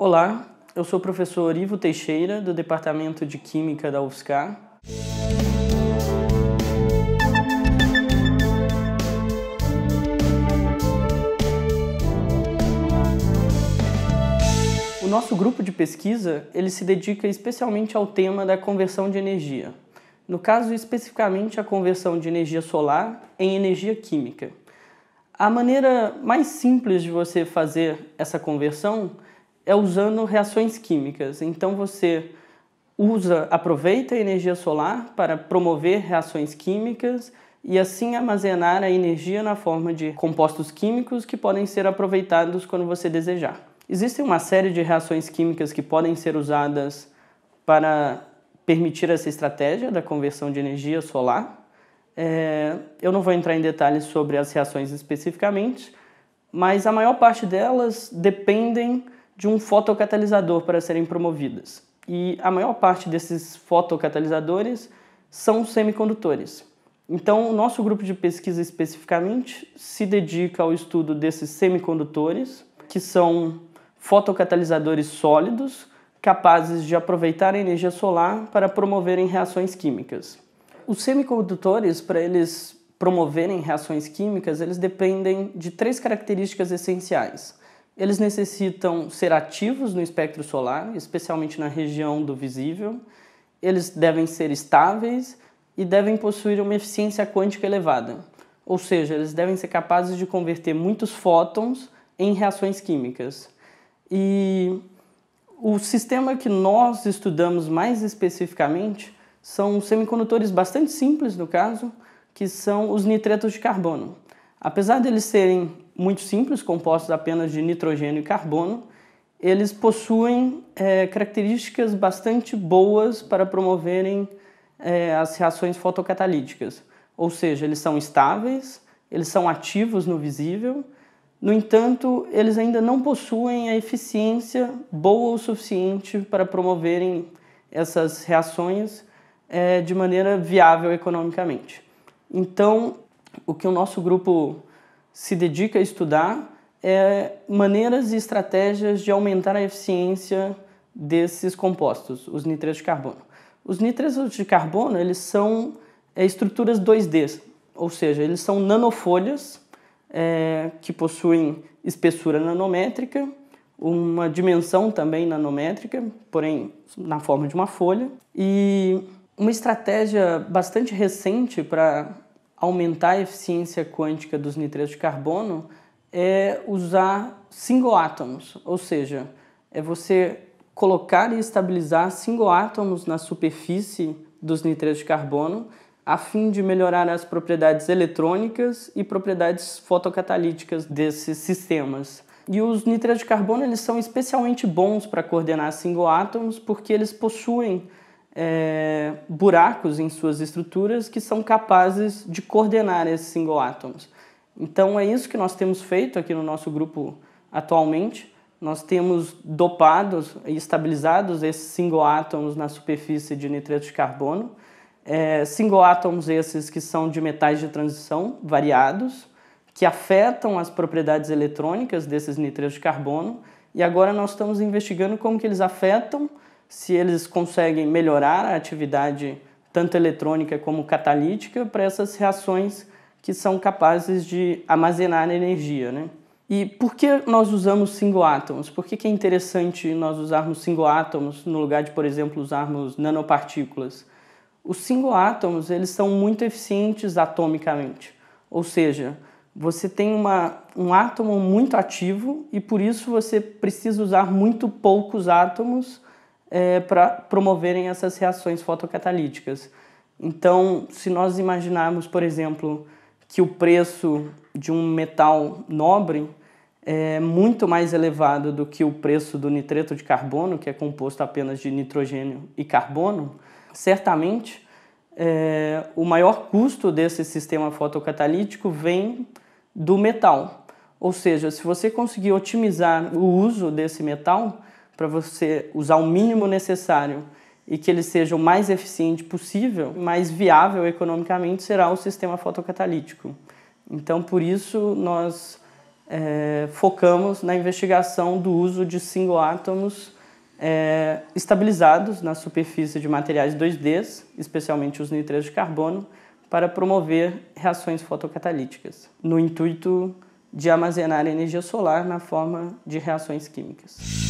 Olá, eu sou o professor Ivo Teixeira, do Departamento de Química da UFSCar. O nosso grupo de pesquisa, ele se dedica especialmente ao tema da conversão de energia. No caso, especificamente a conversão de energia solar em energia química. A maneira mais simples de você fazer essa conversão é usando reações químicas. Então você usa, aproveita a energia solar para promover reações químicas e assim armazenar a energia na forma de compostos químicos que podem ser aproveitados quando você desejar. Existem uma série de reações químicas que podem ser usadas para permitir essa estratégia da conversão de energia solar. É, eu não vou entrar em detalhes sobre as reações especificamente, mas a maior parte delas dependem de um fotocatalisador para serem promovidas. E a maior parte desses fotocatalisadores são semicondutores. Então, o nosso grupo de pesquisa especificamente se dedica ao estudo desses semicondutores, que são fotocatalisadores sólidos capazes de aproveitar a energia solar para promoverem reações químicas. Os semicondutores, para eles promoverem reações químicas, eles dependem de três características essenciais. Eles necessitam ser ativos no espectro solar, especialmente na região do visível. Eles devem ser estáveis e devem possuir uma eficiência quântica elevada, ou seja, eles devem ser capazes de converter muitos fótons em reações químicas. E o sistema que nós estudamos mais especificamente são semicondutores bastante simples, no caso, que são os nitretos de carbono. Apesar deles serem muito simples, compostos apenas de nitrogênio e carbono, eles possuem é, características bastante boas para promoverem é, as reações fotocatalíticas. Ou seja, eles são estáveis, eles são ativos no visível, no entanto, eles ainda não possuem a eficiência boa o suficiente para promoverem essas reações é, de maneira viável economicamente. Então, o que o nosso grupo se dedica a estudar é, maneiras e estratégias de aumentar a eficiência desses compostos, os nitretos de carbono. Os nitretos de carbono eles são é, estruturas 2D, ou seja, eles são nanofolhas é, que possuem espessura nanométrica, uma dimensão também nanométrica, porém na forma de uma folha, e uma estratégia bastante recente para aumentar a eficiência quântica dos nitretos de carbono é usar single átomos, ou seja, é você colocar e estabilizar single átomos na superfície dos nitretos de carbono a fim de melhorar as propriedades eletrônicas e propriedades fotocatalíticas desses sistemas. E os nitretos de carbono eles são especialmente bons para coordenar single átomos porque eles possuem é, buracos em suas estruturas que são capazes de coordenar esses single átomos. Então é isso que nós temos feito aqui no nosso grupo atualmente. Nós temos dopados e estabilizados esses single átomos na superfície de nitreto de carbono. É, single átomos esses que são de metais de transição variados, que afetam as propriedades eletrônicas desses nitretos de carbono. E agora nós estamos investigando como que eles afetam se eles conseguem melhorar a atividade tanto eletrônica como catalítica para essas reações que são capazes de armazenar energia, né? E por que nós usamos single átomos? Por que, que é interessante nós usarmos single átomos no lugar de, por exemplo, usarmos nanopartículas? Os single átomos, eles são muito eficientes atomicamente. Ou seja, você tem uma, um átomo muito ativo e por isso você precisa usar muito poucos átomos é, para promoverem essas reações fotocatalíticas. Então, se nós imaginarmos, por exemplo, que o preço de um metal nobre é muito mais elevado do que o preço do nitreto de carbono, que é composto apenas de nitrogênio e carbono, certamente é, o maior custo desse sistema fotocatalítico vem do metal. Ou seja, se você conseguir otimizar o uso desse metal, para você usar o mínimo necessário e que ele seja o mais eficiente possível, mais viável economicamente será o sistema fotocatalítico. Então, por isso, nós é, focamos na investigação do uso de single átomos é, estabilizados na superfície de materiais 2D, especialmente os nitretos de carbono, para promover reações fotocatalíticas, no intuito de armazenar energia solar na forma de reações químicas.